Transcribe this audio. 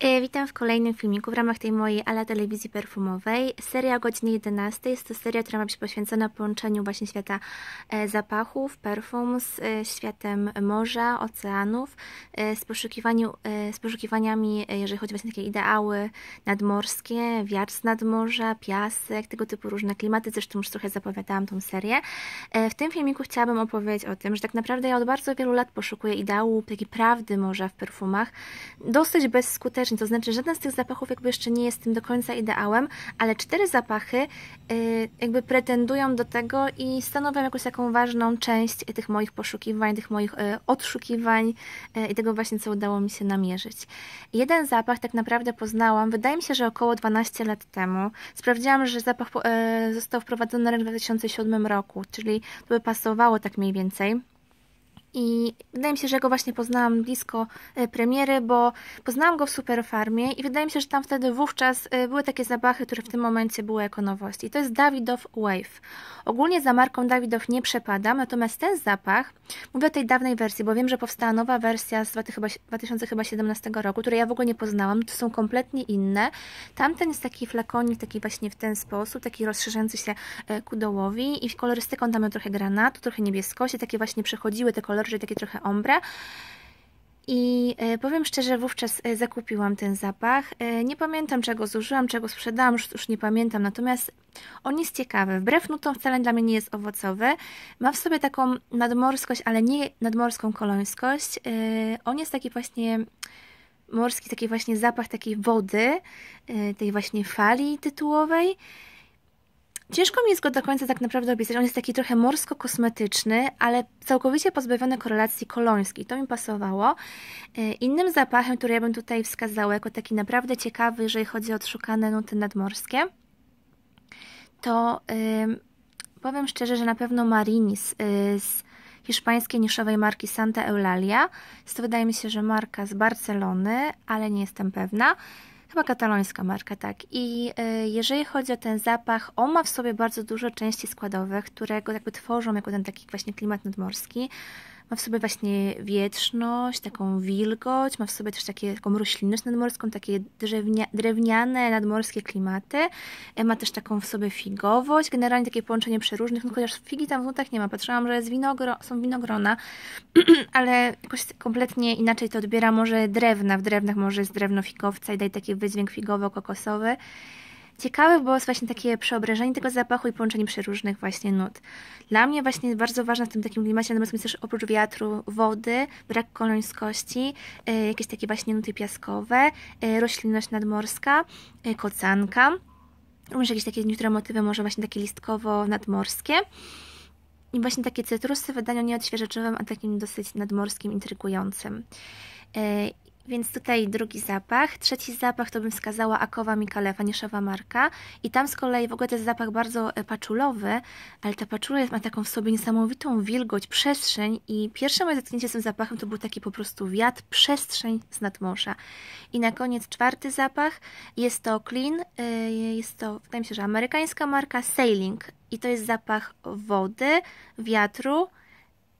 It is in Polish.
E, witam w kolejnym filmiku w ramach tej mojej ala telewizji perfumowej. Seria o godzinie 11 jest to seria, która ma być poświęcona połączeniu właśnie świata e, zapachów, perfum z e, światem morza, oceanów, z, poszukiwaniu, z poszukiwaniami, jeżeli chodzi właśnie o takie ideały nadmorskie, wiatr z nadmorza, piasek, tego typu różne klimaty, zresztą już trochę zapowiadałam tą serię. W tym filmiku chciałabym opowiedzieć o tym, że tak naprawdę ja od bardzo wielu lat poszukuję ideału, takiej prawdy morza w perfumach, dosyć bezskutecznie to znaczy żaden z tych zapachów jakby jeszcze nie jest tym do końca ideałem, ale cztery zapachy y, jakby pretendują do tego i stanowią jakąś taką ważną część tych moich poszukiwań, tych moich y, odszukiwań y, i tego właśnie, co udało mi się namierzyć. Jeden zapach tak naprawdę poznałam, wydaje mi się, że około 12 lat temu. Sprawdziłam, że zapach został wprowadzony w 2007 roku, czyli to by pasowało tak mniej więcej. I wydaje mi się, że go właśnie poznałam blisko e, premiery, bo poznałam go w Superfarmie i wydaje mi się, że tam wtedy wówczas e, były takie zapachy, które w tym momencie były jako nowość. I to jest Davidoff Wave. Ogólnie za marką Davidoff nie przepadam, natomiast ten zapach, mówię o tej dawnej wersji, bo wiem, że powstała nowa wersja z 2017 roku, której ja w ogóle nie poznałam, to są kompletnie inne. Tamten jest taki flakonik, taki właśnie w ten sposób, taki rozszerzający się e, ku dołowi i kolorystyką tam miał trochę granatu, trochę niebieskości, takie właśnie przechodziły te kolory kolory, czyli takie trochę ombre. I e, powiem szczerze, wówczas e, zakupiłam ten zapach. E, nie pamiętam czego zużyłam, czego sprzedałam, już, już nie pamiętam. Natomiast on jest ciekawy. Wbrew nutom wcale dla mnie nie jest owocowy. Ma w sobie taką nadmorskość, ale nie nadmorską kolońskość. On jest taki właśnie morski, taki właśnie zapach takiej wody, tej właśnie fali tytułowej. Ciężko mi jest go do końca tak naprawdę opisać. On jest taki trochę morsko-kosmetyczny, ale całkowicie pozbawiony korelacji kolońskiej. To mi pasowało. Y, innym zapachem, który ja bym tutaj wskazała jako taki naprawdę ciekawy, jeżeli chodzi o odszukane nuty nadmorskie, to yy, powiem szczerze, że na pewno Marinis yy, z hiszpańskiej niszowej marki Santa Eulalia. Jest to wydaje mi się, że marka z Barcelony, ale nie jestem pewna chyba katalońska marka, tak. I e, jeżeli chodzi o ten zapach, on ma w sobie bardzo dużo części składowych, które go jakby tworzą jako ten taki właśnie klimat nadmorski. Ma w sobie właśnie wietrzność, taką wilgoć, ma w sobie też takie, taką roślinność nadmorską, takie drewnia, drewniane, nadmorskie klimaty. E, ma też taką w sobie figowość, generalnie takie połączenie przeróżnych, no chociaż figi tam w nutach nie ma. Patrzyłam, że winogro, są winogrona, ale jakoś kompletnie inaczej to odbiera może drewna. W drewnach może jest drewno figowca i daje taki wydźwięk figowo-kokosowy. Ciekawe było właśnie takie przeobrażenie tego zapachu i połączenie przeróżnych właśnie nut. Dla mnie właśnie bardzo ważne w tym takim klimacie natomiast jest też oprócz wiatru wody, brak kolońskości, y, jakieś takie właśnie nuty piaskowe, y, roślinność nadmorska, y, kocanka, również jakieś takie niektóre motywy może właśnie takie listkowo-nadmorskie. I właśnie takie cytrusy w wydaniu nie odświeżaczym, a takim dosyć nadmorskim, intrygującym. Więc tutaj drugi zapach. Trzeci zapach to bym wskazała Akowa Mikalefa, nieszowa marka. I tam z kolei w ogóle to jest zapach bardzo e, paczulowy, ale ta paczula ma taką w sobie niesamowitą wilgoć, przestrzeń i pierwsze moje zetknięcie z tym zapachem to był taki po prostu wiatr, przestrzeń z nadmorza. I na koniec czwarty zapach. Jest to Clean, e, jest to, wydaje mi się, że amerykańska marka Sailing. I to jest zapach wody, wiatru,